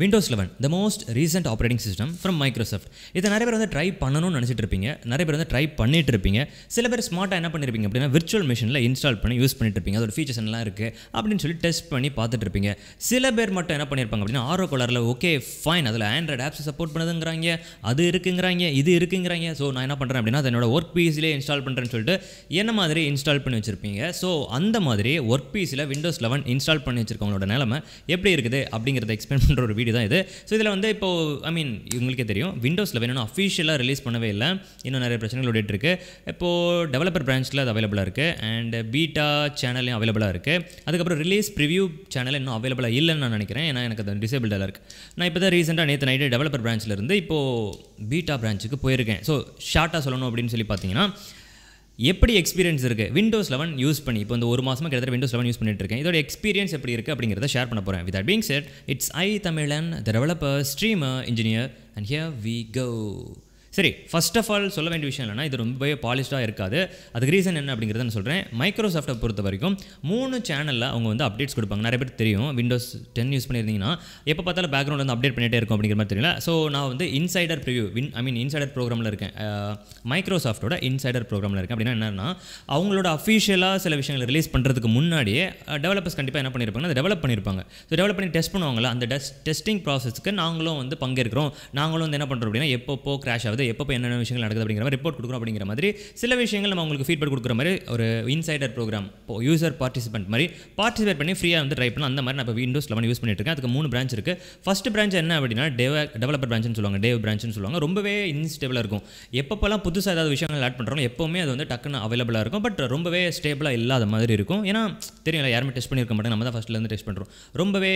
Windows eleven the most recent operating system from Microsoft இதை நிறைய பேர் வந்து ட்ரை பண்ணணும்னு நினச்சிட்டு இருப்பீங்க நிறைய பேர் வந்து ட்ரை பண்ணிட்டு இருப்பீங்க சில பேர் ஸ்மார்ட்டாக என்ன பண்ணியிருப்பீங்க அப்படின்னா விர்ச்சுவல் மிஷினில் இன்ஸ்டால் பண்ணி யூஸ் பண்ணிட்டு இருப்பீங்க அதோட ஃபீச்சர்ஸ் எல்லாம் இருக்குது அப்படின்னு சொல்லி டெஸ்ட் பண்ணி பார்த்துட்டு இருப்பீங்க சில பேர் மட்டும் என்ன பண்ணியிருப்பாங்க அப்படின்னா ஆரோ கலரில் ஓகே ஃபைன் அதில் ஆண்ட்ராய்டு ஆப்ஸ் சப்போர்ட் பண்ணுதுங்கிறாங்க அது இருக்குங்கிறாங்க இது இருக்குங்கிறாங்க ஸோ நான் என்ன பண்ணுறேன் அப்படின்னா என்னோட ஒர்க் பீஸ்லேயே இன்ஸ்டால் பண்ணுறேன்னு சொல்லிட்டு என்ன மாதிரி இன்ஸ்டால் பண்ணி வச்சுருப்பீங்க ஸோ அந்த மாதிரி ஒர்க் பீஸில் விண்டோஸ் லெவன் இன்ஸ்டால் பண்ணி வச்சிருக்கவங்களோட நிலமை எப்படி இருக்குது அப்படிங்கிறத எக்ஸ்பிளைன் பண்ணுற ஒரு வீடியோ வீடியோ தான் இது ஸோ இதில் வந்து இப்போது ஐ மீன் இவங்களுக்கே தெரியும் விண்டோஸில் லெவன் இன்னும் அஃபிஷியலாக ரிலீஸ் பண்ணவே இல்லை இன்னும் நிறைய பிரச்சனைகள் ஓடிட்டுருக்கு இப்போது டெவலப்பர் பிரான்ச்சில் அது அவைலபிளாக இருக்குது அண்ட் பீட்டா சேனலையும் அவைலபிளாக இருக்குது அதுக்கப்புறம் ரிலீஸ் ப்ரிவியூ சேனல் இன்னும் அவைலபிளாக இல்லைன்னு நான் நினைக்கிறேன் ஏன்னா எனக்கு அது டிசேபிள் இருக்குது நான் இப்போ தான் ரீசெண்டாக நேற்று நைட்டு டெவலப்பர் பிரான்ச்சில் இருந்து இப்போது பீட்டா பிரான்ச்சுக்கு போயிருக்கேன் ஸோ ஷார்ட்டாக சொல்லணும் அப்படின்னு சொல்லி பார்த்தீங்கன்னா எப்படி எக்ஸ்பீரியன்ஸ் இருக்குது விண்டோஸ் லெவன் யூஸ் பண்ணி இப்போ இந்த ஒரு மாதமாக கிட்டத்தட்ட விண்டோஸ் லெவன் யூஸ் பண்ணிட்டு இருக்கேன் இதோட எக்ஸ்பீரியன்ஸ் எப்படி இருக்குது அப்படிங்கிறத ஷேர் பண்ண போகிறேன் with being said it's I Tamilan the developer streamer engineer and here we go சரி ஃபஸ்ட் ஆஃப் ஆல் சொல்ல வேண்டிய விஷயம் என்னன்னா இது ரொம்பவே பாலிஷ்டாக இருக்காது அதுக்கு ரீசன் என்ன அப்படிங்கிறத நான் சொல்கிறேன் மைக்ரோசாஃப்ட்டை பொறுத்த வரைக்கும் மூணு சேனலில் அவங்க வந்து அப்டேட்ஸ் கொடுப்பாங்க நிறைய பேர் தெரியும் விண்டோஸ் டென் யூஸ் பண்ணியிருந்தீங்கன்னா எப்போ பார்த்தாலும் பேக்ரவுண்ட் வந்து அப்டேட் பண்ணிகிட்டே இருக்கும் அப்படிங்கிற மாதிரி தெரியல ஸோ நான் வந்து insider preview win I mean insider ப்ரோக்ராமில் இருக்கேன் மைக்ரோசாஃப்ட்டோட இன்சைடர் ப்ரோக்ராமில் இருக்கேன் அப்படின்னா என்னென்னா அவங்களோட அஃபிஷியலாக சில விஷயங்களை ரிலீஸ் பண்ணுறதுக்கு முன்னாடியே டெவலப்பர்ஸ் கண்டிப்பாக என்ன பண்ணியிருப்பாங்க அதை டெவலப் பண்ணியிருப்பாங்க ஸோ டெவலப் பண்ணி டெஸ்ட் பண்ணுவாங்களா அந்த டெஸ்ட் டெஸ்டிங் ப்ராசஸ்க்கு நாங்களும் வந்து பங்கேற்கிறோம் நாங்களும் வந்து என்ன பண்ணுறோம் அப்படின்னா எப்போ கிராஷ் ஆகுது எப்போ என்னென்ன விஷயங்கள் நடக்குது அப்படிங்கிற மாதிரி ரிப்போர்ட் கொடுக்குறோம் அப்படிங்கிற மாதிரி சில விஷயங்கள் நம்ம உங்களுக்கு ஃபீட்பேக் கொடுக்குற மாதிரி ஒரு இன்சைடர் ப்ரோக்ராம் இப்போ யூசர் பார்ட்டிசிபென்ட் மாதிரி பார்ட்டிசிபேட் பண்ணி ஃப்ரீயாக வந்து ட்ரை பண்ணலாம் அந்த மாதிரி நான் இப்போ விண்டோஸ் லெவன் யூஸ் பண்ணிட்டு இருக்கேன் அதுக்கு மூணு பிரான்ச் இருக்குது ஃபஸ்ட் பிரான்ச் என்ன அப்படின்னா டெவ டெவலப்பர் பிரான்ச்னு சொல்லுவாங்க டேவ் பிரான்ச்னு சொல்லுவாங்க ரொம்பவே இன்ஸ்டேபிளாக இருக்கும் எப்பப்போலாம் புதுசாக ஏதாவது விஷயங்கள் ஆட் பண்ணுறோம் எப்போவுமே அது வந்து டக்குன்னு அவைலபிளாக இருக்கும் பட் ரொம்பவே ஸ்டேபிளாக இல்லாத மாதிரி இருக்கும் ஏன்னா தெரியல யாருமே டெஸ்ட் பண்ணியிருக்க மாட்டாங்க நம்ம தான் ஃபஸ்ட்லேருந்து டெஸ்ட் பண்ணுறோம் ரொம்பவே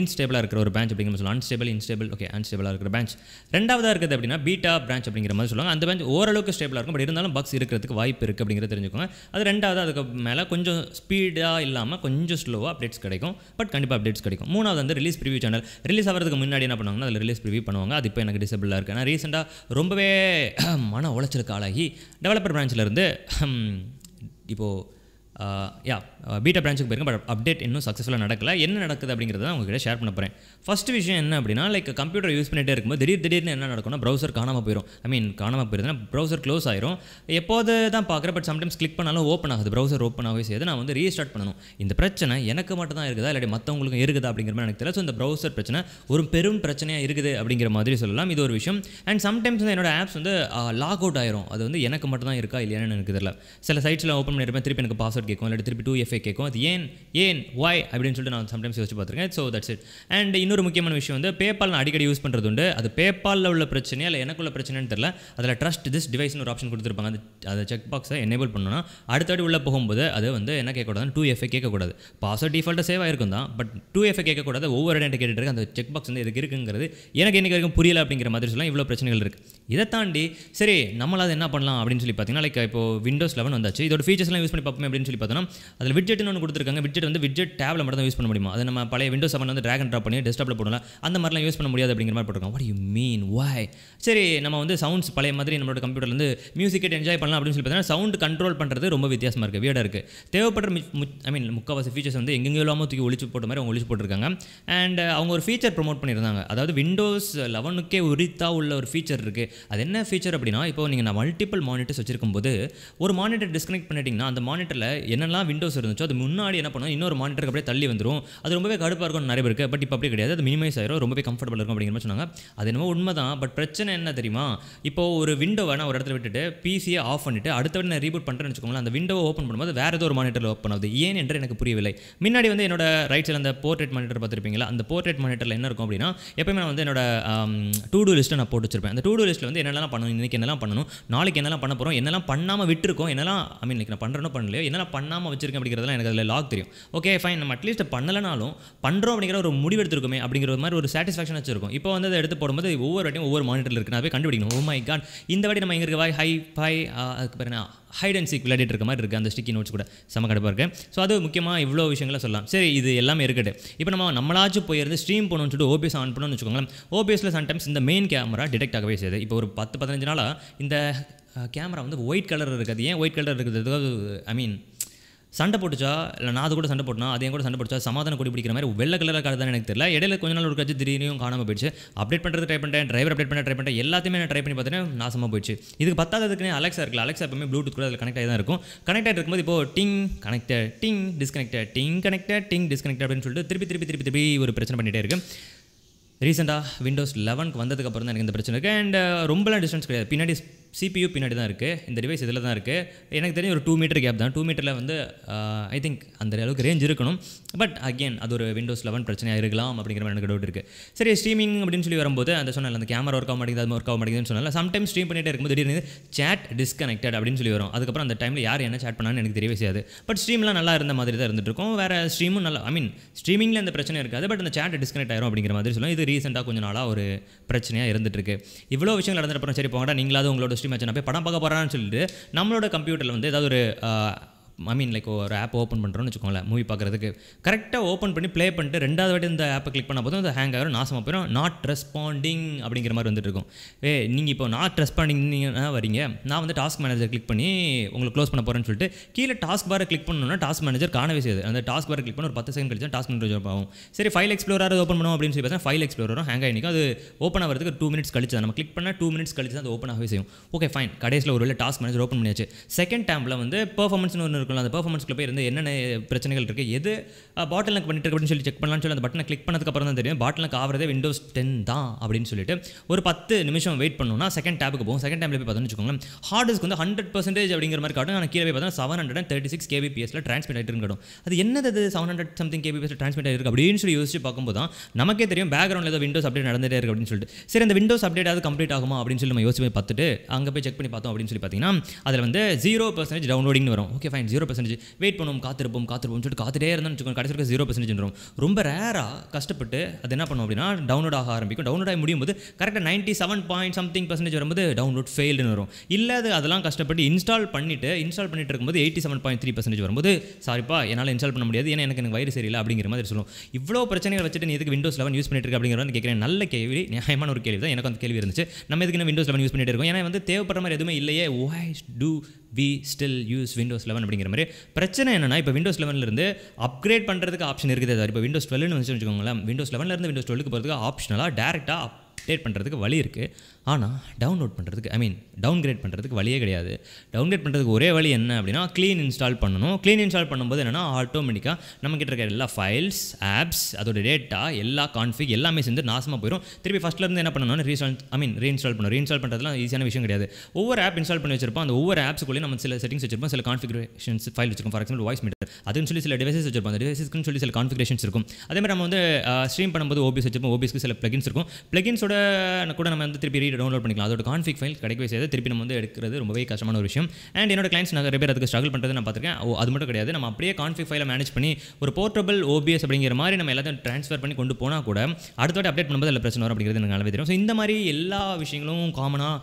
இன்ஸ்டேபிளாக இருக்கிற ஒரு பிரான்ச் அப்படிங்கிற சொல்லலாம் அன்ஸ்டேபிள் இன்ஸ்டேபிள் ஓகே அன்ஸ்டேபிளாக இருக்கிற பிரான்ச் ரெண்டாவதாக இருக்குது அப்படின்னா பி பீட்டா பிரான்ச் அப்படிங்கிற மாதிரி சொல்லுவாங்க அந்த பிரான்ச் ஓரளவுக்கு ஸ்டேபிளாக இருக்கும் பட் இருந்தாலும் பக்ஸ் இருக்கிறதுக்கு வாய்ப்பு இருக்குது அப்படிங்கிறத தெரிஞ்சுக்கோங்க அது ரெண்டாவது அதுக்கு மேலே கொஞ்சம் ஸ்பீடாக இல்லாமல் கொஞ்சம் ஸ்லோவாக அப்டேட்ஸ் கிடைக்கும் பட் கண்டிப்பாக அப்டேட்ஸ் கிடைக்கும் மூணாவது வந்து ரிலீஸ் ப்ரிவியூ சேனல் ரிலீஸ் ஆகிறதுக்கு முன்னாடி என்ன பண்ணுவாங்கன்னா அதில் ரிலீஸ் ப்ரிவியூ பண்ணுவாங்க அது இப்போ எனக்கு டிசபிளாக இருக்குது நான் ரீசெண்டாக ரொம்பவே மன உளைச்சலுக்கு ஆளாகி டெவலப்பர் பிரான்ச்சில் இருந்து இப்போது யா பீட்டா பிரான்ச்சுக்கு போயிருக்கேன் பட் அப்டேட் இன்னும் சக்ஸஸ்ஃபுல்லாக நடக்கல என்ன நடக்குது அப்படிங்கிறத நான் உங்ககிட்ட ஷேர் பண்ண போகிறேன் ஃபஸ்ட் விஷயம் என்ன அப்படின்னா லைக் கம்ப்யூட்டர் யூஸ் பண்ணிகிட்டே இருக்கும்போது திடீர் திடீர்னு என்ன நடக்கும்னா ப்ரௌசர் காணாமல் போயிடும் ஐ மீன் காணாமல் போயிருந்தேன் ப்ரௌசர் க்ளோஸ் ஆயிரும் எப்போது தான் பார்க்குறேன் பட் சம்டைம்ஸ் கிளிக் பண்ணாலும் ஓப்பன் ஆகுது ப்ரௌசர் ஓப்பன் ஆகவே செய்யுது நான் வந்து ரீஸ்டார்ட் பண்ணணும் இந்த பிரச்சனை எனக்கு மட்டும் தான் இருக்குதா இல்லாட்டி மற்றவங்களுக்கும் இருக்குதா அப்படிங்கிற மாதிரி எனக்கு தெரியல ஸோ இந்த ப்ரௌசர் பிரச்சனை ஒரு பெரும் பிரச்சனையாக இருக்குது அப்படிங்கிற மாதிரி சொல்லலாம் இது ஒரு விஷயம் அண்ட் சம்டைம்ஸ் வந்து என்னோட ஆப்ஸ் வந்து லாக் அவுட் ஆயிரும் அது வந்து எனக்கு மட்டும் தான் இருக்கா இல்லையானு எனக்கு தெரியல சில சைட்ஸில் ஓப்பன் பண்ணியிருப்பேன் திருப்பி எனக்கு பாஸ்வேர்ட் கேட்கும் இல்லாட்டி திருப்பி டூ எஃப் ஸ்பெசிஃபிக் கேட்கும் அது ஏன் ஏன் வாய் அப்படின்னு சொல்லிட்டு நான் சம்டைம்ஸ் யோசிச்சு பார்த்துருக்கேன் ஸோ தட்ஸ் இட் அண்ட் இன்னொரு முக்கியமான விஷயம் வந்து பேபால் நான் அடிக்கடி யூஸ் பண்ணுறது உண்டு அது பேபாலில் உள்ள பிரச்சனையா இல்லை எனக்குள்ள பிரச்சனைன்னு தெரியல அதில் ட்ரஸ்ட் திஸ் டிவைஸ்னு ஒரு ஆப்ஷன் கொடுத்துருப்பாங்க அது அதை செக் பாக்ஸை எனேபிள் பண்ணோன்னா அடுத்தடி உள்ளே போகும்போது அது வந்து என்ன கேட்கக்கூடாது டூ எஃப்ஏ கேட்கக்கூடாது பாஸ்வேர்ட் டிஃபால்ட்டாக சேவ் ஆயிருக்கும் தான் பட் டூ எஃப்ஏ கேட்கக்கூடாது ஒவ்வொரு இடம் கேட்டுட்டு இருக்கு அந்த செக் பாக்ஸ் வந்து இதுக்கு இருக்குங்கிறது எனக்கு என்னைக்கு வரைக்கும் புரியல அப்படிங்கிற மாதிரி சொல்லலாம் இவ்வளோ பிரச்சனைகள் இருக்குது இதை தாண்டி சரி நம்மளால் என்ன பண்ணலாம் அப்படின்னு சொல்லி பார்த்தீங்கன்னா லைக் இப்போ விண்டோஸ் லெவன் வந்தாச்சு இதோட ஃபீச்சர்ஸ்லாம் யூஸ் பண்ணி பார்ப்போம் அப்படின்னு சொல்லி பார்த்தோம்னா அதில் விட்ஜெட்னு ஒன்று கொடுத்துருக்காங்க விட்ஜெட் வந்து விட்ஜெட் டேப்ல மட்டும் தான் யூஸ் பண்ண முடியுமா அது நம்ம பழைய விண்டோஸ் செவன் வந்து ட்ராக் ட்ராப் பண்ணி டெஸ்க்டாப்பில் போடலாம் அந்த மாதிரிலாம் யூஸ் பண்ண முடியாது அப்படிங்கிற மாதிரி போட்டிருக்கோம் வாட் யூ மீன் வாய் சரி நம்ம வந்து சவுண்ட்ஸ் பழைய மாதிரி நம்மளோட கம்ப்யூட்டர்லேருந்து மியூசிக்கை என்ஜாய் பண்ணலாம் அப்படின்னு சொல்லி பார்த்தீங்கன்னா சவுண்ட் கண்ட்ரோல் பண்ணுறது ரொம்ப வித்தியாசமாக இருக்குது வீடாக இருக்குது தேவைப்படுற ஐ மீன் முக்கால்வாசி ஃபீச்சர்ஸ் வந்து எங்கெங்கே இல்லாமல் தூக்கி ஒழிச்சு போட்ட மாதிரி அவங்க ஒழிச்சு போட்டிருக்காங்க அண்ட் அவங்க ஒரு ஃபீச்சர் ப்ரொமோட் பண்ணியிருந்தாங்க அதாவது விண்டோஸ் லெவனுக்கே உரித்தா உள்ள ஒரு ஃபீச்சர் இருக்குது அது என்ன ஃபீச்சர் அப்படின்னா இப்போ நீங்கள் நான் மல்டிபிள் மானிட்டர்ஸ் வச்சிருக்கும் போது ஒரு மானிட்டர் டிஸ்கனெக்ட் பண்ணிட்டீங்கன்னா அந்த மானிட்டரில் என்னெல்லாம் விண்டோஸ் இருந்துச்சோ அது முன்னாடி என்ன பண்ணுவோம் இன்னொரு மானிட்டருக்கு அப்படியே தள்ளி வந்துடும் அது ரொம்பவே கடுப்பாக இருக்கும் நிறைய பேருக்கு பட் இப்போ அப்படி கிடையாது அது மினிமைஸ் ஆயிரும் ரொம்பவே கம்ஃபர்டபுள் இருக்கும் அப்படிங்கிற மாதிரி சொன்னாங்க அது என்னமோ உண்மை தான் பட் பிரச்சனை என்ன தெரியுமா இப்போ ஒரு விண்டோவை நான் ஒரு இடத்துல விட்டுட்டு பிசியை ஆஃப் பண்ணிட்டு அடுத்த விட நான் ரீபூட் பண்ணுறேன்னு வச்சுக்கோங்களேன் அந்த விண்டோவை ஓப்பன் பண்ணும்போது வேறு ஏதோ ஒரு மானிட்டரில் ஓப்பன் ஆகுது ஏன் என்று எனக்கு புரியவில்லை முன்னாடி வந்து என்னோட ரைட் சைடில் அந்த போர்ட்ரேட் மானிட்டர் பார்த்துருப்பீங்களா அந்த போர்ட்ரேட் மானிட்டரில் என்ன இருக்கும் அப்படின்னா எப்பயுமே நான் வந்து என்னோட டூ டூ லிஸ்ட்டை நான் போட்டு வச்சிருப்பேன் அந்த டூ டூ லிஸ்ட்டில் வந்து என்னெல்லாம் பண்ணணும் இன்றைக்கி என்னெல்லாம் பண்ணணும் நாளைக்கு என்னெல்லாம் பண்ண போகிறோம் என்னெல்லாம் பண்ணாமல் விட்டுருக்கோம் என்னெல்லாம் ஐ மீன் நான் பண்ணுறேன்னு பண்ணலையோ என்னெல்லாம் பண்ணாமல் வச்சிருக்கேன் அப்படி அப்படிங்கிறதுலாம் எனக்கு அதில் லாக் தெரியும் ஓகே ஃபைன் நம்ம அட்லீஸ்ட் பண்ணலனாலும் பண்ணுறோம் அப்படிங்கிற ஒரு முடிவு எடுத்துருக்குமே அப்படிங்கிற மாதிரி ஒரு சாட்டிஸ்ஃபேக்ஷன் வச்சிருக்கும் இப்போ வந்து அதை எடுத்து போடும்போது ஒவ்வொரு வாட்டியும் ஒவ்வொரு மானிட்டரில் இருக்குது நான் போய் கண்டுபிடிக்கணும் ஓ மை காட் இந்த வாட்டி நம்ம எங்களுக்கு இருக்க ஹை ஃபை uh, அதுக்கு பாருங்க ஹைட் அண்ட் சீக் விளையாடிட்டு இருக்க மாதிரி இருக்குது அந்த ஸ்டிக்கி நோட்ஸ் கூட செம கடுப்பாக இருக்குது ஸோ அது முக்கியமாக இவ்வளோ விஷயங்களை சொல்லலாம் சரி இது எல்லாமே இருக்கட்டு இப்போ நம்ம நம்மளாச்சும் போயிருந்து ஸ்ட்ரீம் பண்ணணும்னு சொல்லிட்டு ஓபிஎஸ் ஆன் பண்ணணும்னு வச்சுக்கோங்களேன் ஓபிஎஸில் சம்டைம்ஸ் இந்த மெயின் கேமரா டிடெக்ட் ஆகவே செய்யுது இப்போ ஒரு பத்து பதினஞ்சு நாளாக இந்த கேமரா uh, வந்து ஒயிட் கலர் இருக்குது ஏன் ஒயிட் கலர் இருக்கிறது ஐ மீன் சண்டை போட்டுச்சா இல்லை நான் அது கூட சண்டை போட்டா அதையும் கூட சண்டை போட்டுச்சா சமாதான கொடி பிடிக்கிற மாதிரி வெள்ளை கலராக தான் எனக்கு தெரியல இடையில கொஞ்ச நாள் ஒரு கட்சி திடீர்னு காணாமல் போயிடுச்சு அப்டேட் பண்ணுறது ட்ரை பண்ணிட்டேன் டிரைவர் அப்டேட் பண்ண ட்ரை பண்ணிட்டேன் எல்லாத்தையுமே நான் ட்ரை பண்ணி பார்த்தேன் நாசமாக போயிடுச்சு இதுக்கு பத்தாததுக்குன்னு அலெக்ஸா இருக்குல்ல அலெக்ஸா எப்பவுமே ப்ளூடூத் கூட அதில் கனெக்ட் ஆகி தான் இருக்கும் கனெக்ட் ஆகிட்டு இருக்கும்போது இப்போ ding connected ding disconnected ding connected ding disconnect அப்படின்னு சொல்லிட்டு திருப்பி திருப்பி திருப்பி திருப்பி ஒரு பிரச்சனை பண்ணிகிட்டே இருக்கு ரீசெண்டாக விண்டோஸ் லெவனுக்கு வந்ததுக்கப்புறம் தான் எனக்கு இந்த பிரச்சனை இருக்குது அண்ட் ரொம்பலாம் டிஸ்டன்ஸ் கிடையாது பின்னாடி சிபியூ பின்னாடி தான் இருக்குது இந்த டிவைஸ் இதில் தான் இருக்குது எனக்கு தெரிஞ்ச ஒரு டூ மீட்டர் கேப் தான் டூ மீட்டரில் வந்து ஐ uh, திங்க் அந்த அளவுக்கு ரேஞ்ச் இருக்கணும் பட் அகேன் அது ஒரு விண்டோஸ் லெவன் பிரச்சனையாக இருக்கலாம் அப்படிங்கிற மாதிரி எனக்கு டவுட் இருக்குது சரி ஸ்ட்ரீமிங் அப்படின்னு சொல்லி வரும்போது அந்த சொன்னால் அந்த கேமரா ஒர்க் ஆக மாட்டேங்குது அது ஒர்க் ஆக மாட்டேங்குதுன்னு சொன்னால் சம்டைம் ஸ்ட்ரீம் பண்ணிகிட்டே இருக்கும்போது திடீர்னு சேட் டிஸ்கனெக்டட் அப்படின்னு சொல்லி வரும் அதுக்கப்புறம் அந்த டைமில் யார் என்ன சேட் பண்ணான்னு எனக்கு தெரியவே செய்யாது பட் ஸ்ட்ரீம்லாம் நல்லா இருந்த மாதிரி தான் இருந்துருக்கும் வேறு ஸ்ட்ரீமும் நல்லா ஐ மீன் ஸ்ட்ரீமிங்கில் இந்த பிரச்சனை இருக்காது பட் அந்த சேட் டிஸ்கனெக்ட் ஆயிரும் அப்படிங்கிற மாதிரி சொல்லும் இது ரீசெண்டாக கொஞ்சம் நாளாக ஒரு பிரச்சனையாக இருந்துட்டு இருக்கு இவ்வளோ விஷயங்கள் நடந்தப்பறம் சரி போங்கடா நீங்களாவது உங்களோட ஸ்ட்ரீம் ஆச்சு நான் போய் படம் பார்க்க போகிறேன்னு சொல்லிட்டு நம்மளோட கம்ப்யூட்டரில் வந்து ஏதாவது ஒரு ஐ மீன் லைக் ஒரு ஆப் ஓப்பன் பண்ணுறோன்னு வச்சுக்கோங்களேன் மூவி பார்க்குறதுக்கு கரெக்டாக ஓப்பன் பண்ணி ப்ளே பண்ணிட்டு ரெண்டாவது வாட்டி இந்த ஆப்பை கிளிக் பண்ண போதும் அந்த ஹேங் ஆகிரும் நாசமாக போயிடும் நாட் ரெஸ்பாண்டிங் அப்படிங்கிற மாதிரி வந்துட்டு இருக்கும் ஏ நீங்கள் இப்போ நாட் ரெஸ்பாண்டிங்னா வரீங்க நான் வந்து டாஸ்க் மேனேஜர் கிளிக் பண்ணி உங்களுக்கு க்ளோஸ் பண்ண போகிறேன்னு சொல்லிட்டு கீழே டாஸ்க் பாரை கிளிக் பண்ணணும்னா டாஸ்க் மேனேஜர் காணவே செய்யுது அந்த டாஸ்க் பாரை கிளிக் பண்ண ஒரு பத்து செகண்ட் கழிச்சா டாஸ்க் மேனேஜர் ஆகும் சரி ஃபைல் எக்ஸ்ப்ளோராக ஓப்பன் பண்ணுவோம் அப்படின்னு சொல்லி பார்த்தா ஃபைல் எக்ஸ்ப்ளோரரும் ஹேங் ஆகிக்கும் அது ஓப்பன் ஆகிறதுக்கு டூ மினிட்ஸ் கழிச்சு நம்ம கிளிக் பண்ணால் டூ மினிட்ஸ் கழிச்சு அது ஓப்பன் ஆகவே செய்யும் ஓகே ஃபைன் கடைசியில் ஒரு வேலை டாஸ்க் மேனேஜர் ஓப்பன் பண்ணியாச்சு செகண்ட் டைமில் வந்து பர்ஃபார்மன்ஸ்னு ஒன்று இருக்கலாம் அந்த பர்ஃபார்மன்ஸ்க்குள்ள போய் இருந்து என்னென்ன பிரச்சனைகள் இருக்குது எது பாட்டில் நக் பண்ணிட்டு அப்படின்னு சொல்லி செக் பண்ணலாம்னு சொல்லி அந்த பட்டனை கிளிக் பண்ணதுக்கப்புறம் தான் தெரியும் பாட்டில் நக் ஆகிறதே விண்டோஸ் டென் தான் அப்படின்னு சொல்லிட்டு ஒரு பத்து நிமிஷம் வெயிட் பண்ணணும்னா செகண்ட் டேபுக்கு போகும் செகண்ட் டேப்ல போய் பார்த்து வச்சுக்கோங்களேன் ஹார்ட் டிஸ்க் வந்து ஹண்ட்ரட் பர்சன்டேஜ் அப்படிங்கிற மாதிரி காட்டும் ஆனால் கீழே போய் பார்த்தா seven hundred and thirty six கேபிபிஎஸ்ல ட்ரான்ஸ்மிட் ஆகிட்டு இருக்கணும் அது என்னது அது seven hundred something KBPS transmit ஆகிருக்கு அப்படின்னு சொல்லி யோசிச்சு பார்க்கும்போது தான் நமக்கே தெரியும் பேக்ரவுண்ட்ல ஏதோ விண்டோஸ் அப்டேட் நடந்துட்டே இருக்கு அப்படின்னு சொல்லிட்டு சரி அந்த விண்டோஸ் அப்டேட் அது கம்ப்ளீட் ஆகுமா அப்படின்னு சொல்லி நம்ம யோசிச்சு பார்த்துட்டு அங்கே போய் செக் பண்ணி பார்த்தோம் அப்படின்னு சொல்லி பார்த்தீங்கன்னா அதில் வந்து ஜீரோ பர்சன்டேஜ் டவுன்லோடிங் வரும் okay fine zero percentage wait பண்ணுவோம் காத்திருப்போம் காத்திருப்போம் சொல்லிட்டு காத்துட்டே இருந்தோம்னு வச்சுக்கோங்க கடைசி ஜீரோ பர்சன்டேஜ் ரொம்ப ரேராக கஷ்டப்பட்டு அது என்ன பண்ணும் அப்படின்னா டவுன்லோட் ஆக ஆரம்பிக்கும் டவுன்லோட் ஆகி முடியும் போது கரெக்டாக ninety seven point something percentage வரும்போது டவுன்லோட் ஃபெயில்டுன்னு வரும் இல்லை அது அதெல்லாம் கஷ்டப்பட்டு இன்ஸ்டால் பண்ணிட்டு இன்ஸ்டால் பண்ணிட்டு இருக்கும்போது eighty seven point three percentage வரும்போது சாரிப்பா என்னால் இன்ஸ்டால் பண்ண முடியாது ஏன்னா எனக்கு எனக்கு வயிறு சரியில்லை அப்படிங்கிற மாதிரி சொல்லும் இவ்வளோ பிரச்சனைகள் வச்சுட்டு நீ எதுக்கு விண்டோஸ் லெவன் யூஸ் பண்ணிட்டு இருக்கு அப்படிங்கிற கேட்குறேன் நல்ல கேள்வி நியாயமான ஒரு கேள்வி தான் எனக்கு அந்த கேள்வி இருந்துச்சு நம்ம எதுக்கு விண்டோஸ் லெவன் யூஸ் பண்ணிட்டு இருக்கோம் ஏன்னா வந்து தேவைப்படுற மாதிரி எதுவுமே இல்லையே voice do we still use Windows eleven அப்படிங்கிற மாதிரி பிரச்சனை என்னென்னா இப்போ விண்டோஸ் லெவன்லேருந்து அப்கிரேட் பண்ணுறதுக்கு ஆப்ஷன் இருக்குது சார் இப்போ விண்டோஸ் டுவெல்னு வச்சு வச்சுக்கோங்களேன் விண்டோஸ் லெவன்லேருந்து விண்டோஸ் டுவெலுக்கு போகிறதுக்கு ஆப்ஷனலாக டேரெக்டாக அப்டேட் பண்ணுறதுக்கு வழி இருக்குது ஆனால் டவுன்லோட் பண்ணுறதுக்கு ஐ மீன் டவுன்கிரேட் பண்ணுறதுக்கு வழியே கிடையாது டவுன்கிரேட் பண்ணுறதுக்கு ஒரே வழி என்ன அப்படின்னா க்ளீன் இன்ஸ்டால் பண்ணணும் க்ளீன் இன்ஸ்டால் பண்ணும்போது என்னென்னா ஆட்டோமேட்டிக்காக நம்மக்கிட்ட இருக்கிற எல்லா ஃபைல்ஸ் ஆப்ஸ் அதோட டேட்டா எல்லா கான்ஃபிக் எல்லாமே சேர்ந்து நாசமாக போயிடும் திருப்பி ஃபஸ்ட்லேருந்து என்ன பண்ணணும் ரீசால் ஐ மீன் ரீஇன்ஸ்டால் பண்ணும் ரீஇன்ஸ்டால் பண்ணுறதுலாம் ஈஸியான விஷயம் கிடையாது ஒவ்வொரு ஆப் இன்ஸ்டால் பண்ணி வச்சிருப்போம் அந்த ஒவ்வொரு ஆப்ஸுக்குள்ளே நம்ம சில செட்டிங்ஸ் வச்சிருப்போம் சில கான்ஃபிகரேஷன்ஸ் ஃபைல் வச்சிருக்கும் ஃபார் எக்ஸாம்பிள் வாய்ஸ் மீட்டர் அதுன்னு சொல்லி சில டிவைசஸ் வச்சிருப்போம் அந்த டிவைசஸ்க்குன்னு சொல்லி சில கான்ஃபிகரேஷன்ஸ் இருக்கும் அதே மாதிரி நம்ம வந்து ஸ்ட்ரீம் பண்ணும்போது ஓபிஎஸ் வச்சிருப்போம் ஓபிஎஸ்க்கு சில ப்ளகின்ஸ் இருக்கும் ப்ளகின்ஸோட அதை கூட நம்ம வந்து திருப்பி ரீட் டவுன்லோட் பண்ணிக்கலாம் அதோட கான்ஃபிக் ஃபைல் கிடைக்கவே செய்யாது திருப்பி நம்ம வந்து எடுக்கிறது ரொம்பவே கஷ்டமான ஒரு விஷயம் அண்ட் என்னோட கிளைண்ட்ஸ் நிறைய பேர் அதுக்கு ஸ்ட்ரகிள் பண்ணுறது நான் பார்த்துருக்கேன் அது மட்டும் கிடையாது நம்ம அப்படியே கான்ஃபிக் ஃபைலை மேனேஜ் பண்ணி ஒரு போர்ட்டபிள் ஓபிஎஸ் அப்படிங்கிற மாதிரி நம்ம எல்லாத்தையும் ட்ரான்ஸ்ஃபர் பண்ணி கொண்டு போனால் கூட அடுத்தோட அப்டேட் பண்ணும்போது அதில் பிரச்சனை வரும் அப்படிங்கிறது எனக்கு நல்லாவே தெரியும் ஸோ இந்த மாதிரி எல்லா விஷயங்களும் காமனாக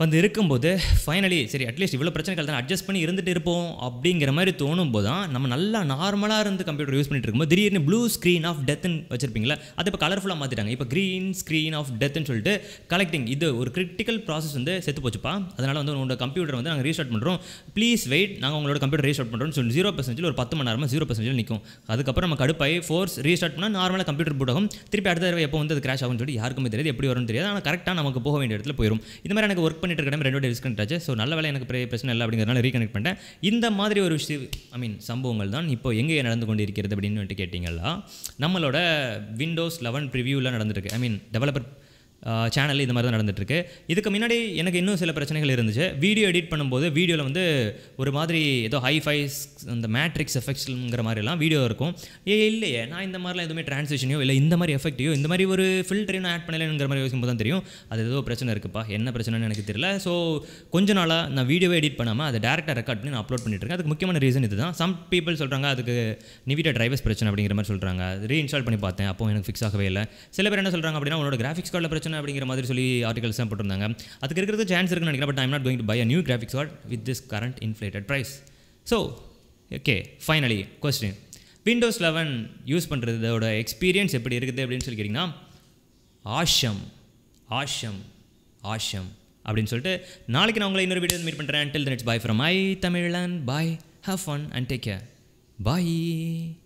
வந்து இருக்கும்போது ஃபைனலி சரி அட்லீஸ்ட் இவ்வளோ பிரச்சனைகள் தான் அட்ஜஸ்ட் பண்ணி இருந்துட்டு இருப்போம் அப்படிங்கிற மாதிரி தோணும் போது நம்ம நல்லா நார்மலாக இருந்து கம்ப்யூட்டர் யூஸ் பண்ணிட்டு இருக்கும்போது திடீர்னு ப்ளூ ஸ்க்ரீன் ஆஃப் டெத்துன்னு வச்சிருப்பீங்களா அது இப்போ கலர்ஃபுல்லாக மாற்றிட்டாங்க இப்போ க்ரீன் ஸ்க்ரீன் ஆஃப் டெத்துன்னு சொல்லிட்டு கலெக்டிங் இது ஒரு கிரிட்டிக்கல் ப்ராசஸ் வந்து செத்து போச்சுப்பா அதனால் வந்து உங்களோட கம்ப்யூட்டர் வந்து நாங்கள் ரீஸ்டார்ட் பண்ணுறோம் ப்ளீஸ் வெயிட் நாங்கள் உங்களோட கம்ப்யூட்டர் ரீஸ்டார்ட் பண்ணுறோம்னு சொல்லி ஜீரோ பர்சன்டேஜில் ஒரு பத்து மணி நேரமாக ஜீரோ பர்சன்டேஜ் நிற்கும் அதுக்கப்புறம் நம்ம கடுப்பாய் ஃபோர்ஸ் ரீஸ்டார்ட் பண்ணால் நார்மலாக கம்ப்யூட்டர் போட்டோம் திருப்பி அடுத்த தடவை எப்போ வந்து அது கிராஷ் ஆகும்னு சொல்லி யாருக்குமே தெரியாது எப்படி வரும்னு தெரியாது ஆனால் கரெக்டாக நமக்கு போக வேண்டிய இடத்துல போயிடும் இந்த மாதிரி எனக்கு ஒர்க் பண்ணிட்டு இருக்க ரெண்டு டிஸ்கனெக்ட் ஆச்சு ஸோ நல்ல வேலை எனக்கு பெரிய பிரச்சனை இல்லை அப்படிங்கிறதுனால ரீகனெக்ட் பண்ணிட்டேன் இந்த மாதிரி ஒரு விஷயம் ஐ மீன் சம்பவங்கள் தான் இப்போ எங்கே நடந்து கொண்டு இருக்கிறது அப்படின்னு வந்துட்டு கேட்டிங்கன்னா நம்மளோட விண்டோஸ் லெவன் ப்ரிவியூலாம் நடந்திருக்கு ஐ மீன் டெவலப்பர் சேனல் இந்த மாதிரி தான் நடந்துகிட்ருக்கு இதுக்கு முன்னாடி எனக்கு இன்னும் சில பிரச்சனைகள் இருந்துச்சு வீடியோ எடிட் பண்ணும்போது வீடியோவில் வந்து ஒரு மாதிரி ஏதோ ஃபைஸ் அந்த மேட்ரிக்ஸ் எஃபெக்ட்ஸுங்கிற மாதிரிலாம் வீடியோ இருக்கும் ஏ இல்லையே நான் இந்த மாதிரிலாம் எதுவுமே ட்ரான்ஸ்லேஷனையோ இல்லை இந்த மாதிரி எஃபெக்ட்டையோ இந்த மாதிரி ஒரு ஃபில்டரையும் நான் ஆட் பண்ணலைங்கிற மாதிரி யோசிக்கும் தான் தெரியும் அது ஏதோ பிரச்சனை இருக்குப்பா என்ன பிரச்சனைன்னு எனக்கு தெரியல ஸோ கொஞ்ச நாளாக நான் வீடியோவை எடிட் பண்ணாமல் அதை டேரெக்டாக ரெக்கார்ட் பண்ணி நான் அப்லோட் பண்ணிட்டுருக்கேன் அதுக்கு முக்கியமான ரீசன் இதுதான் சம் பீப்பிள் சொல்கிறாங்க அதுக்கு நிவிட்டா டிரைவர்ஸ் பிரச்சனை அப்படிங்கிற மாதிரி சொல்கிறாங்க ரீஇன்ஸ்டால் பண்ணி பார்த்தேன் அப்போ எனக்கு ஃபிக்ஸ் ஆகவே இல்லை சில பேர் என்ன சொல்கிறாங்க அப்படின்னா உன்னோட கிராஃபிக்ஸ் கார்டில் பிரச்சனை பிரச்சனை அப்படிங்கிற மாதிரி சொல்லி ஆர்டிகல்ஸ்லாம் போட்டிருந்தாங்க அதுக்கு இருக்கிறது சான்ஸ் இருக்குன்னு நினைக்கிறேன் but I'm not going to buy a new graphics card with this current inflated price so okay finally question Windows eleven use பண்ணுறதோட எக்ஸ்பீரியன்ஸ் எப்படி இருக்குது அப்படின்னு சொல்லி கேட்டிங்கன்னா ஆஷம் ஆஷம் ஆஷம் அப்படின்னு சொல்லிட்டு நாளைக்கு நான் உங்களை இன்னொரு வீடியோ மீட் பண்ணுறேன் டில் that's bye from I Tamilan bye have fun and take care bye